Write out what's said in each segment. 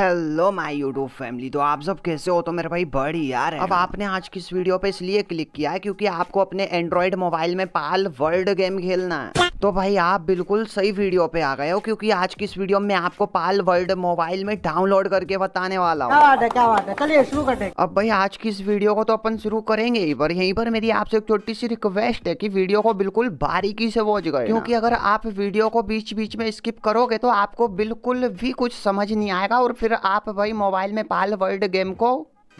Hello my YouTube family तो आप सब कैसे हो तो मेरे भाई बड़ी यार अब आपने आज की इस वीडियो पे इसलिए क्लिक किया है क्योंकि आपको अपने एंड्रॉयड मोबाइल में पाल वर्ल्ड गेम खेलना है तो भाई आप बिल्कुल सही वीडियो पे आ गए हो क्योंकि आज की इस वीडियो में आपको पाल वर्ल्ड मोबाइल में डाउनलोड करके बताने वाला हूँ चलिए शुरू करते अब भाई आज की इस वीडियो को तो अपन शुरू करेंगे ही पर यहीं पर मेरी आपसे एक छोटी सी रिक्वेस्ट है कि वीडियो को बिल्कुल बारीकी से वॉच करें क्योंकि अगर आप वीडियो को बीच बीच में स्किप करोगे तो आपको बिल्कुल भी कुछ समझ नहीं आएगा और फिर आप भाई मोबाइल में पाल वर्ल्ड गेम को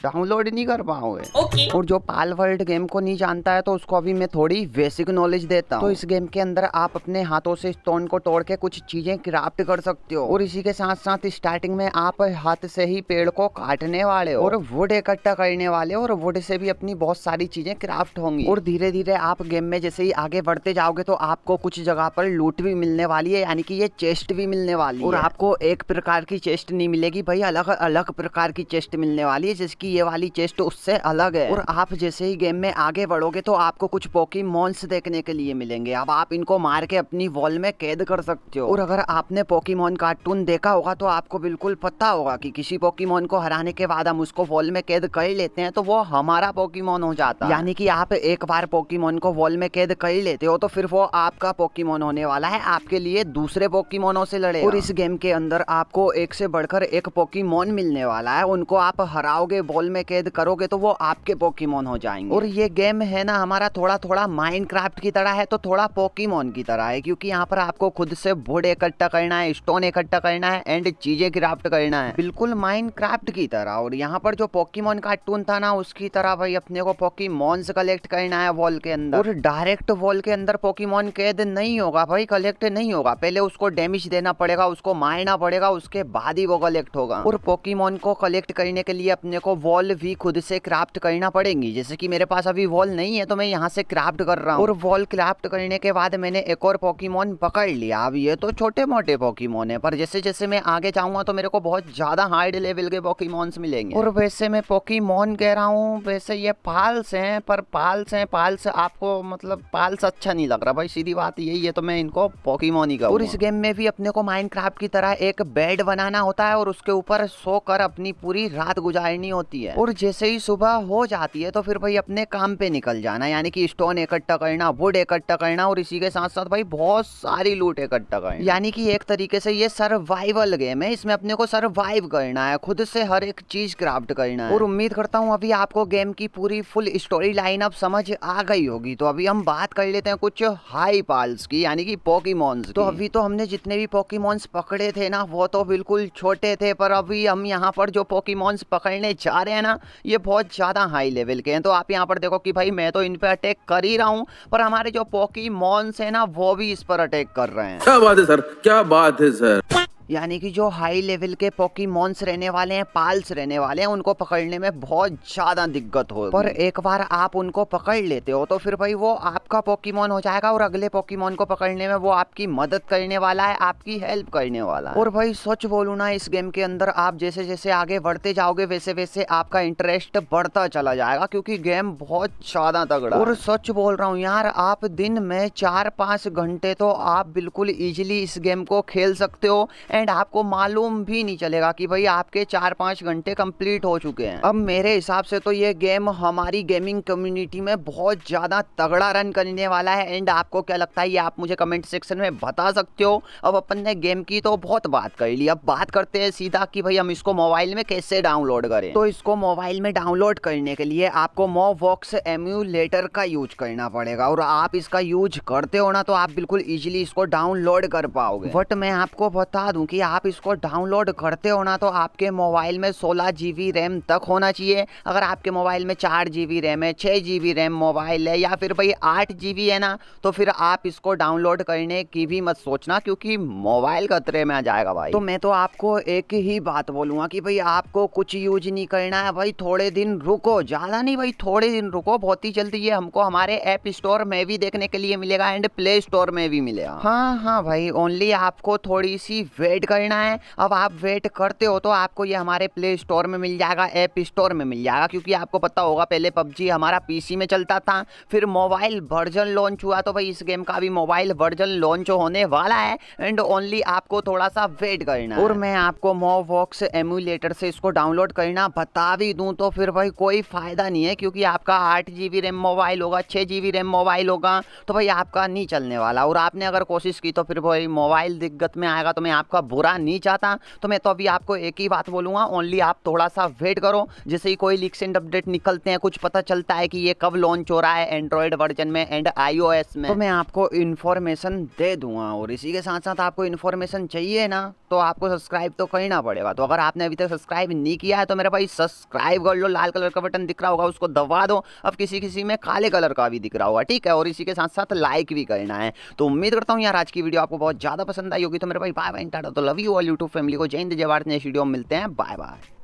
डाउनलोड नहीं कर पाओगे okay. और जो पाल वर्ल्ड गेम को नहीं जानता है तो उसको अभी मैं थोड़ी बेसिक नॉलेज देता हूँ तो इस गेम के अंदर आप अपने हाथों से स्टोन को तोड़ के कुछ चीजें क्राफ्ट कर सकते हो और इसी के साथ साथ स्टार्टिंग में आप हाथ से ही पेड़ को काटने वाले हो और वुड इकट्ठा करने वाले और वुड से भी अपनी बहुत सारी चीजें क्राफ्ट होंगी और धीरे धीरे आप गेम में जैसे ही आगे बढ़ते जाओगे तो आपको कुछ जगह पर लूट भी मिलने वाली है यानी कि ये चेस्ट भी मिलने वाली है और आपको एक प्रकार की चेस्ट नहीं मिलेगी भाई अलग अलग प्रकार की चेस्ट मिलने वाली है जिसकी ये वाली चेस्ट तो उससे अलग है और आप जैसे ही गेम में आगे बढ़ोगे तो आपको कुछ पोकी मॉन्स देखने के लिए मिलेंगे अब आप इनको मार के अपनी वॉल में कैद कर सकते हो और अगर आपने पोकीमोन कार्टून देखा होगा तो आपको बिल्कुल पता होगा की कि किसी पोकीमोन को हराने के बाद हम उसको वॉल में कैद कर लेते हैं तो वो हमारा पोकीमोन हो जाता है यानी की आप एक बार पोकीमोन को वॉल में कैद कर लेते हो तो फिर वो आपका पोकीमोन होने वाला है आपके लिए दूसरे पोकीमोनों से लड़े और इस गेम के अंदर आपको एक से बढ़कर एक पोकीमोन मिलने वाला है उनको आप हराओगे वॉल हॉल में कैद करोगे तो वो आपके पोकीमोन हो जाएंगे और ये गेम है ना हमारा थोड़ा थोड़ा माइंड की तरह है तो थोड़ा पोकीमोन की तरह है क्योंकि यहाँ पर आपको खुद से बोर्ड इकट्ठा करना है स्टोन इकट्ठा करना है एंड चीजें क्राफ्ट करना है बिल्कुल माइंड की तरह और यहाँ पर जो पोकीमोन कार्टून था ना उसकी तरह भाई अपने को पोकीमोन्स कलेक्ट करना है वॉल के अंदर और डायरेक्ट वॉल के अंदर पोकीमोन कैद नहीं होगा भाई कलेक्ट नहीं होगा पहले उसको डैमेज देना पड़ेगा उसको मारना पड़ेगा उसके बाद ही वो कलेक्ट होगा और पोकीमोन को कलेक्ट करने के लिए अपने को वॉल भी खुद से क्राफ्ट करना पड़ेगी जैसे कि मेरे पास अभी वॉल नहीं है तो मैं यहाँ से क्राफ्ट कर रहा हूँ और वॉल क्राफ्ट करने के बाद मैंने एक और पॉकीमोन पकड़ लिया अब ये तो छोटे मोटे पॉकीमोन है पर जैसे जैसे मैं आगे जाऊँगा तो मेरे को बहुत ज़्यादा हार्ड लेवल के पॉकीमोन्स मिलेंगे और वैसे मैं पॉकीमोन कह रहा हूँ वैसे ये पाल्स है पर पाल्स है पाल्स आपको मतलब पाल्स अच्छा नहीं लग रहा भाई सीधी बात यही है तो मैं इनको पॉकीमोन ही और इस गेम में भी अपने को माइंड की तरह एक बेड बनाना होता है और उसके ऊपर सो कर अपनी पूरी रात गुजारनी होती होती है और जैसे ही सुबह हो जाती है तो फिर भाई अपने काम पे निकल जाना यानी कि स्टोन इकट्ठा करना वुड इकट्ठा करना और इसी के साथ साथ भाई बहुत सारी लूट इकट्ठा करना यानी कि एक तरीके से ये सर्वाइवल गेम है इसमें अपने को सर्वाइव करना है खुद से हर एक चीज क्राफ्ट करना है और उम्मीद करता हूँ अभी आपको गेम की पूरी फुल स्टोरी लाइन अब समझ आ गई होगी तो अभी हम बात कर लेते हैं कुछ हाई पाल्स की यानी कि पोकीमोन्स तो अभी तो हमने जितने भी पोकीमोन्स पकड़े थे ना वो तो बिल्कुल छोटे थे पर अभी हम यहाँ पर जो पोकीमोन्स पकड़ने जा आ रहे हैं ना ये बहुत ज़्यादा हाई लेवल के हैं तो आप यहाँ पर देखो कि भाई मैं तो इन पर अटैक कर ही रहा हूँ पर हमारे जो पोकी मॉन्स है ना वो भी इस पर अटैक कर रहे हैं क्या बात है सर क्या बात है सर यानी कि जो हाई लेवल के मॉन्स रहने वाले हैं पाल्स रहने वाले हैं उनको पकड़ने में बहुत ज़्यादा दिक्कत हो पर एक बार आप उनको पकड़ लेते हो तो फिर भाई वो आपका मॉन हो जाएगा और अगले मॉन को पकड़ने में वो आपकी मदद करने वाला है आपकी हेल्प करने वाला है और भाई सच बोलू ना इस गेम के अंदर आप जैसे जैसे आगे बढ़ते जाओगे वैसे वैसे आपका इंटरेस्ट बढ़ता चला जाएगा क्योंकि गेम बहुत ज़्यादा तगड़ा और सच बोल रहा हूँ यार आप दिन में चार पांच घंटे तो आप बिल्कुल ईजिली इस गेम को खेल सकते हो एंड आपको मालूम भी नहीं चलेगा कि भाई आपके चार पांच घंटे कंप्लीट हो चुके हैं अब मेरे हिसाब से तो ये गेम हमारी गेमिंग कम्युनिटी में बहुत ज़्यादा तगड़ा रन करने वाला है एंड आपको क्या लगता है ये आप मुझे कमेंट सेक्शन में बता सकते हो अब अपन ने गेम की तो बहुत बात कर ली अब बात करते हैं सीधा कि भाई हम इसको मोबाइल में कैसे डाउनलोड करें तो इसको मोबाइल में डाउनलोड करने के लिए आपको मो वॉक्स एम्यूलेटर का यूज करना पड़ेगा और आप इसका यूज करते हो ना तो आप बिल्कुल इजिली इसको डाउनलोड कर पाओगे बट मैं आपको बता दू क्योंकि आप इसको डाउनलोड करते हो ना तो आपके मोबाइल में सोलह जी रैम तक होना चाहिए अगर आपके मोबाइल में चार जी रैम है छः जी रैम मोबाइल है या फिर भाई आठ जी है ना तो फिर आप इसको डाउनलोड करने की भी मत सोचना क्योंकि मोबाइल खतरे में आ जाएगा भाई तो मैं तो आपको एक ही बात बोलूँगा कि भाई आपको कुछ यूज नहीं करना है भाई थोड़े दिन रुको ज़्यादा नहीं भाई थोड़े दिन रुको बहुत ही जल्दी ये हमको हमारे ऐप स्टोर में भी देखने के लिए मिलेगा एंड प्ले स्टोर में भी मिलेगा हाँ हाँ भाई ओनली आपको थोड़ी सी वे वेट करना है अब आप वेट करते हो तो आपको ये हमारे प्ले स्टोर में मिल जाएगा ऐप स्टोर में मिल जाएगा क्योंकि आपको पता होगा पहले पबजी हमारा पीसी में चलता था फिर मोबाइल वर्जन लॉन्च हुआ तो भाई इस गेम का भी मोबाइल वर्जन लॉन्च होने वाला है एंड ओनली आपको थोड़ा सा वेट करना और मैं आपको मोवॉक्स एम्यूलेटर से इसको डाउनलोड करना बता भी दूँ तो फिर भाई कोई फ़ायदा नहीं है क्योंकि आपका आठ जी बी रैम मोबाइल होगा छः जी बी रैम मोबाइल होगा तो भाई आपका नहीं चलने वाला और आपने अगर कोशिश की तो फिर भाई मोबाइल दिक्कत में आएगा तो मैं आपका आपका बुरा नहीं चाहता तो मैं तो अभी आपको एक ही बात बोलूँगा ओनली आप थोड़ा सा वेट करो जैसे ही कोई लीक्स एंड अपडेट निकलते हैं कुछ पता चलता है कि ये कब लॉन्च हो रहा है एंड्रॉयड वर्जन में एंड आईओएस में तो मैं आपको इन्फॉर्मेशन दे दूँगा और इसी के साथ साथ आपको इन्फॉर्मेशन चाहिए ना तो आपको सब्सक्राइब तो करना पड़ेगा तो अगर आपने अभी तक सब्सक्राइब नहीं किया है तो मेरे भाई सब्सक्राइब कर लो लाल कलर का बटन दिख रहा होगा उसको दबा दो अब किसी किसी में काले कलर का भी दिख रहा होगा ठीक है और इसी के साथ साथ लाइक भी करना है तो उम्मीद करता हूँ यार आज की वीडियो आपको बहुत ज़्यादा पसंद आई होगी तो मेरे भाई बाय बाय तो love you all YouTube family को जय हिंद जवाहर नेक्स्ट वीडियो में मिलते हैं बाय बाय